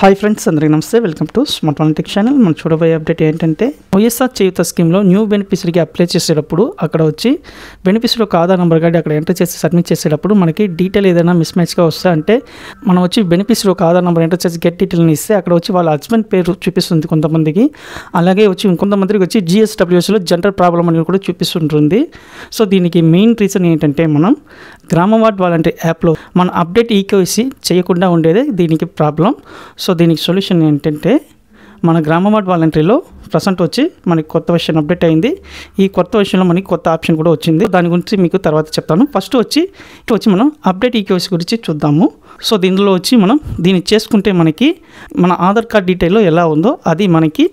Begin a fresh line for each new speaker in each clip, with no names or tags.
hi friends అందరికీ నమస్తే welcome to smart politics channel మనం చూడబోయే అప్డేట్ ఏంటంటే వైఎస్ఆర్ చేయుత స్కీమ్లో న్యూ బెనిఫిషరీకి అప్లై చేసేటప్పుడు అక్కడ వచ్చి బెనిఫిషరీ ఒక ఆధార్ నెంబర్ కానీ అక్కడ ఎంటర్ చేసి సబ్మిట్ చేసేటప్పుడు మనకి డీటెయిల్ ఏదైనా మిస్ మ్యాచ్గా వస్తే అంటే మనం వచ్చి బెనిఫిషరీ ఒక ఆధార్ నెంబర్ ఎంటర్ చేసి గెట్ డీటెయిల్ని ఇస్తే అక్కడ వచ్చి వాళ్ళ హస్బెండ్ పేరు చూపిస్తుంది కొంతమందికి అలాగే వచ్చి ఇంకొంతమందికి వచ్చి జిఎస్డబ్ల్యూఎస్లో జనరల్ ప్రాబ్లం అనేది కూడా చూపిస్తుంటుంది సో దీనికి మెయిన్ రీజన్ ఏంటంటే మనం గ్రామ వార్డ్ వాలంటీర్ యాప్లో మన అప్డేట్ ఈకేసి e చేయకుండా ఉండేదే దీనికి ప్రాబ్లం సో దీనికి సొల్యూషన్ ఏంటంటే మన గ్రామ వార్డ్ వాలంటరీలో ప్రజెంట్ వచ్చి మనకి కొత్త విషయం అప్డేట్ అయింది ఈ కొత్త విషయంలో మనకి కొత్త ఆప్షన్ కూడా వచ్చింది దాని గురించి మీకు తర్వాత చెప్తాను ఫస్ట్ వచ్చి ఇటు వచ్చి మనం అప్డేట్ ఈక్యూస్ గురించి చూద్దాము సో దీనిలో వచ్చి మనం దీన్ని చేసుకుంటే మనకి మన ఆధార్ కార్డ్ డీటెయిల్లో ఎలా ఉందో అది మనకి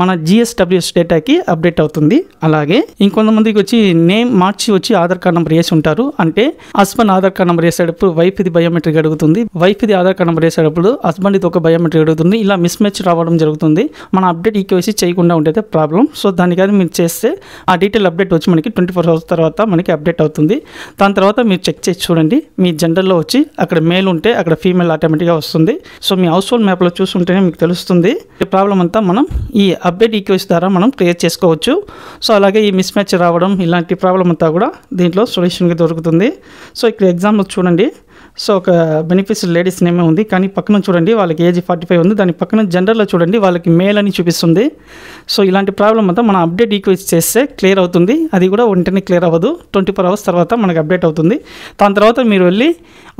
మన జిఎస్డబ్ల్యూఎస్ డేటాకి అప్డేట్ అవుతుంది అలాగే ఇంకొంతమందికి వచ్చి నేమ్ మార్చి వచ్చి ఆధార్ కార్డ్ నెంబర్ వేసి ఉంటారు అంటే హస్బెండ్ ఆధార్ కార్డ్ నెంబర్ వేసేటప్పుడు వైఫ్ ఇది బయోమెట్రిక్ అడుగుతుంది వైఫ్ ఇది ఆధార్ కార్డ్ నెంబర్ వేసేటప్పుడు హస్బెండ్ ఇది ఒక బయోమెట్రిక్ అడుగుతుంది ఇలా మిస్ మ్యాచ్ రావడం జరుగుతుంది మన అప్డేట్ ఈకేవైసీ చేయకుండా లేకుండా ఉండేదే ప్రాబ్లం సో దాన్ని కానీ మీరు చేస్తే ఆ డీటెయిల్ అప్డేట్ వచ్చి మనకి ట్వంటీ ఫోర్ అవర్స్ తర్వాత మనకి అప్డేట్ అవుతుంది దాని తర్వాత మీరు చెక్ చేసి చూడండి మీ జెండర్లో వచ్చి అక్కడ మేల్ ఉంటే అక్కడ ఫీమేల్ ఆటోమేటిక్గా వస్తుంది సో మీ హౌస్ హోల్డ్ మ్యాప్లో చూసుంటేనే మీకు తెలుస్తుంది ఈ ప్రాబ్లం అంతా మనం ఈ అప్డేట్ ఈక్వెస్ ద్వారా మనం క్లియర్ చేసుకోవచ్చు సో అలాగే ఈ మిస్ మ్యాచ్ రావడం ఇలాంటి ప్రాబ్లం అంతా కూడా దీంట్లో సొల్యూషన్గా దొరుకుతుంది సో ఇక్కడ ఎగ్జాంపుల్ చూడండి సో ఒక బెనిఫిషియల్ లేడీస్ నేమే ఉంది కానీ పక్కన చూడండి వాళ్ళకి ఏజ్ ఫార్టీ ఫైవ్ ఉంది దాని పక్కన జెండర్లో చూడండి వాళ్ళకి మేల్ అని చూపిస్తుంది సో ఇలాంటి ప్రాబ్లం అంతా మనం అప్డేట్ ఈక్వైజ్ చేస్తే క్లియర్ అవుతుంది అది కూడా వెంటనే క్లియర్ అవ్వదు ట్వంటీ ఫోర్ అవర్స్ తర్వాత మనకు అప్డేట్ అవుతుంది దాని తర్వాత మీరు వెళ్ళి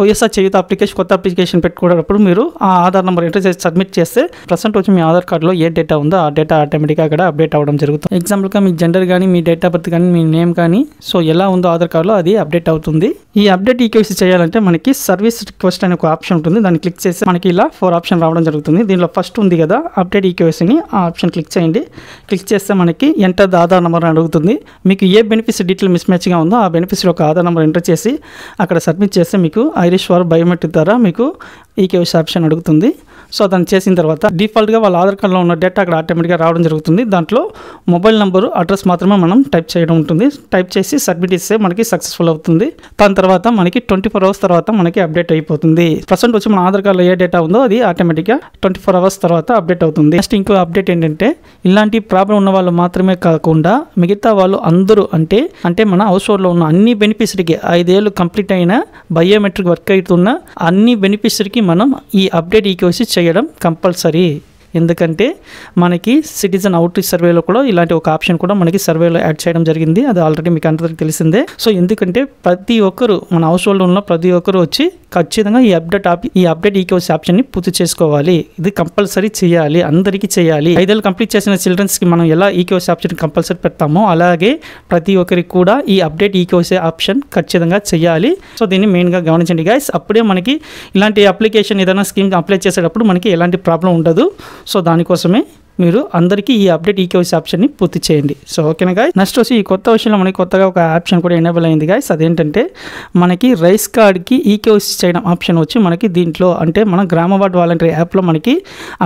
వైఎస్ఆర్ చేయుత అప్లికేషన్ కొత్త అప్లికేషన్ పెట్టుకునేటప్పుడు మీరు ఆ ఆధార్ నెంబర్ ఎంటర్ చేసి సబ్మిట్ చేస్తే ప్రజెంట్ వచ్చి మీ ఆధార్ కార్డులో ఏ డేటా ఉందో ఆ డేటా ఆటోమేటిక్గా అక్కడ అప్డేట్ అవ్వడం జరుగుతుంది ఎగ్జాంపుల్గా మీ జెండర్ కానీ మీ డేట్ ఆఫ్ బర్త్ కానీ మీ నేమ్ కానీ సో ఎలా ఉందో ఆధార్ కార్డులో అది అప్డేట్ అవుతుంది ఈ అప్డేట్ ఈక్వైజ్ చేయాలంటే మనకి సర్వీస్ రిక్వెస్ట్ అనే ఒక ఆప్షన్ ఉంటుంది దాన్ని క్లిక్ చేసి మనకి ఇలా ఫోర్ ఆప్షన్ రావడం జరుగుతుంది దీనిలో ఫస్ట్ ఉంది కదా అప్డేట్ ఈకేవైసీని ఆ ఆప్షన్ క్లిక్ చేయండి క్లిక్ చేస్తే మనకి ఎంటర్ ద ఆధార్ నెంబర్ అడుగుతుంది మీకు ఏ బెనిఫిట్స్ డీటెయిల్ మిస్ మ్యాచ్గా ఉందో ఆ బెనిఫిట్స్ ఒక ఆధార్ నెంబర్ ఎంటర్ చేసి అక్కడ సబ్మిట్ చేస్తే మీకు ఐరిష్ వార్ బయోమెట్రిక్ ద్వారా మీకు ఈకేవైసీ ఆప్షన్ అడుగుతుంది సో దాన్ని చేసిన తర్వాత డిఫాల్ట్గా వాళ్ళ ఆధార్ కార్డులో ఉన్న డేటా అక్కడ ఆటోమేటిక్గా రావడం జరుగుతుంది దాంట్లో మొబైల్ నెంబరు అడ్రస్ మాత్రమే మనం టైప్ చేయడం ఉంటుంది టైప్ చేసి సబ్మిట్ ఇస్తే మనకి సక్సెస్ఫుల్ అవుతుంది దాని తర్వాత మనకి ట్వంటీ ఫోర్ అవర్స్ తర్వాత మనకి అప్డేట్ అయిపోతుంది ప్రజెంట్ వచ్చి మన ఆధార్ కార్డులో ఏ డేటా ఉందో అది ఆటోమేటిక్గా ట్వంటీ ఫోర్ అవర్స్ తర్వాత అప్డేట్ అవుతుంది నెక్స్ట్ ఇంకో అప్డేట్ ఏంటంటే ఇలాంటి ప్రాబ్లం ఉన్న వాళ్ళు మాత్రమే కాకుండా మిగతా వాళ్ళు అందరూ అంటే అంటే మన హౌస్ హోల్డ్లో ఉన్న అన్ని బెనిఫిషరీకి ఐదేళ్ళు కంప్లీట్ అయిన బయోమెట్రిక్ వర్క్ అవుతున్న అన్ని బెనిఫిషరీకి మనం ఈ అప్డేట్ ఈకేసి చేయాలి చేయడం కంపల్సరీ ఎందుకంటే మనకి సిటిజన్ అవుట్ సర్వేలో కూడా ఇలాంటి ఒక ఆప్షన్ కూడా మనకి సర్వేలో యాడ్ చేయడం జరిగింది అది ఆల్రెడీ మీకు అందరికీ తెలిసిందే సో ఎందుకంటే ప్రతి ఒక్కరు మన హౌస్ హోల్డ్ ఉన్న ప్రతి ఒక్కరు వచ్చి ఖచ్చితంగా ఈ అప్డేట్ ఈ అప్డేట్ ఈకోస్ ని పూర్తి చేసుకోవాలి ఇది కంపల్సరీ చేయాలి అందరికీ చేయాలి ఐదేళ్ళు కంప్లీట్ చేసిన చిల్డ్రన్స్కి మనం ఎలా ఈకోస్ ఆప్షన్ కంపల్సరీ పెడతామో అలాగే ప్రతి ఒక్కరికి కూడా ఈ అప్డేట్ ఈకోసే ఆప్షన్ ఖచ్చితంగా చేయాలి సో దీన్ని మెయిన్గా గమనించండి గైస్ అప్పుడే మనకి ఇలాంటి అప్లికేషన్ ఏదైనా స్కీమ్ అప్లై చేసేటప్పుడు మనకి ఎలాంటి ప్రాబ్లం ఉండదు సో దానికోసమే మీరు అందరికీ ఈ అప్డేట్ ఈ కేవైసీ ఆప్షన్ని పూర్తి చేయండి సో ఓకేనా గాయ్ నెక్స్ట్ వచ్చి ఈ కొత్త విషయంలో మనకి కొత్తగా ఒక ఆప్షన్ కూడా ఎనేబుల్ అయింది గాయస్ అదేంటంటే మనకి రైస్ కార్డ్కి ఈ కేవైసీ చేయడం ఆప్షన్ వచ్చి మనకి దీంట్లో అంటే మన గ్రామ వార్డ్ వాలంటీర్ యాప్లో మనకి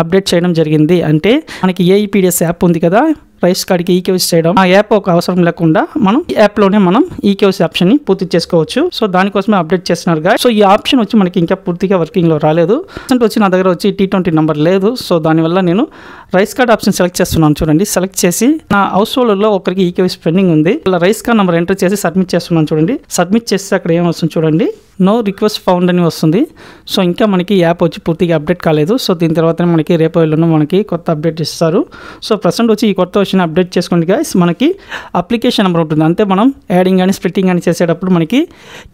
అప్డేట్ చేయడం జరిగింది అంటే మనకి ఏఈపీడిఎస్ e యాప్ ఉంది కదా రైస్ కార్డ్కి ఈకేవీసీ e చేయడం ఆ యాప్ ఒక అవసరం లేకుండా మనం యాప్లోనే మనం e ఆప్షన్ ఆప్షన్ని పూర్తి చేసుకోవచ్చు సో దానికోసమే అప్డేట్ చేస్తున్నారుగా సో ఈ ఆప్షన్ వచ్చి మనకి ఇంకా పూర్తిగా వర్కింగ్ లో రాలేదు రీసెంట్ వచ్చి నా దగ్గర వచ్చి టీ ట్వంటీ నెంబర్ లేదు సో దానివల్ల నేను రైస్ కార్డ్ ఆప్షన్ సెలెక్ట్ చేస్తున్నాను చూడండి సెలెక్ట్ చేసి నా హౌస్ హోల్డ్లో ఒకరికి ఈకేవీసీ e పెండింగ్ ఉంది అలా రైస్ కార్డ్ నెంబర్ ఎంటర్ చేసి సబ్మిట్ చేస్తున్నాను చూడండి సబ్మిట్ చేస్తే అక్కడ ఏమవుతుంది చూడండి నో రిక్వెస్ట్ ఫౌండ్ అని వస్తుంది సో ఇంకా మనకి యాప్ వచ్చి పూర్తిగా అప్డేట్ కాలేదు సో దీని తర్వాతనే మనకి రేపు ఎల్లుండి మనకి కొత్త అప్డేట్ ఇస్తారు సో ప్రజెంట్ వచ్చి ఈ కొత్త వచ్చిన అప్డేట్ చేసుకోండి గాయస్ మనకి అప్లికేషన్ నెంబర్ ఉంటుంది అంతే మనం యాడింగ్ కానీ స్ప్రిట్టింగ్ కానీ చేసేటప్పుడు మనకి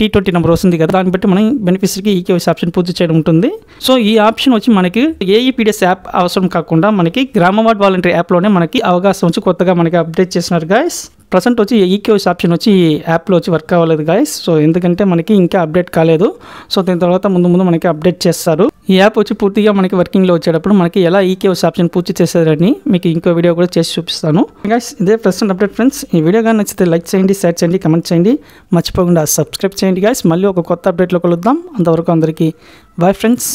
టీ ట్వంటీ నెంబర్ వస్తుంది కదా దాన్ని బట్టి మనం బెనిఫిషరీకి ఈకేవైసీ ఆప్షన్ పూర్తి చేయడం ఉంటుంది సో ఈ ఆప్షన్ వచ్చి మనకి ఏఈపీడిఎస్ యాప్ e అవసరం కాకుండా మనకి గ్రామ వార్డ్ వాలంటీర్ యాప్లోనే మనకి అవకాశం వచ్చి కొత్తగా మనకి అప్డేట్ చేసినారు గాయస్ ప్రజెంట్ వచ్చి ఈక్యూస్ ఆప్షన్ వచ్చి యాప్లో వచ్చి వర్క్ అవ్వలేదు గాయస్ సో ఎందుకంటే మనకి ఇంకా అప్డేట్ కాలేదు సో దీని తర్వాత ముందు ముందు మనకి అప్డేట్ చేస్తారు ఈ యాప్ వచ్చి పూర్తిగా మనకి వర్కింగ్లో వచ్చేటప్పుడు మనకి ఎలా ఈక్యూస్ ఆప్షన్ పూర్తి చేసేదని మీకు ఇంకో వీడియో కూడా చేసి చూపిస్తాను గాయస్ ఇదే ప్రజెంట్ అప్డేట్ ఫ్రెండ్స్ ఈ వీడియో కానీ నచ్చితే లైక్ చేయండి షేర్ చేయండి కమెంట్ చేయండి మర్చిపోకుండా సబ్స్క్రైబ్ చేయండి గాయస్ మళ్ళీ ఒక కొత్త అప్డేట్లో కలుద్దాం అంతవరకు అందరికీ బాయ్ ఫ్రెండ్స్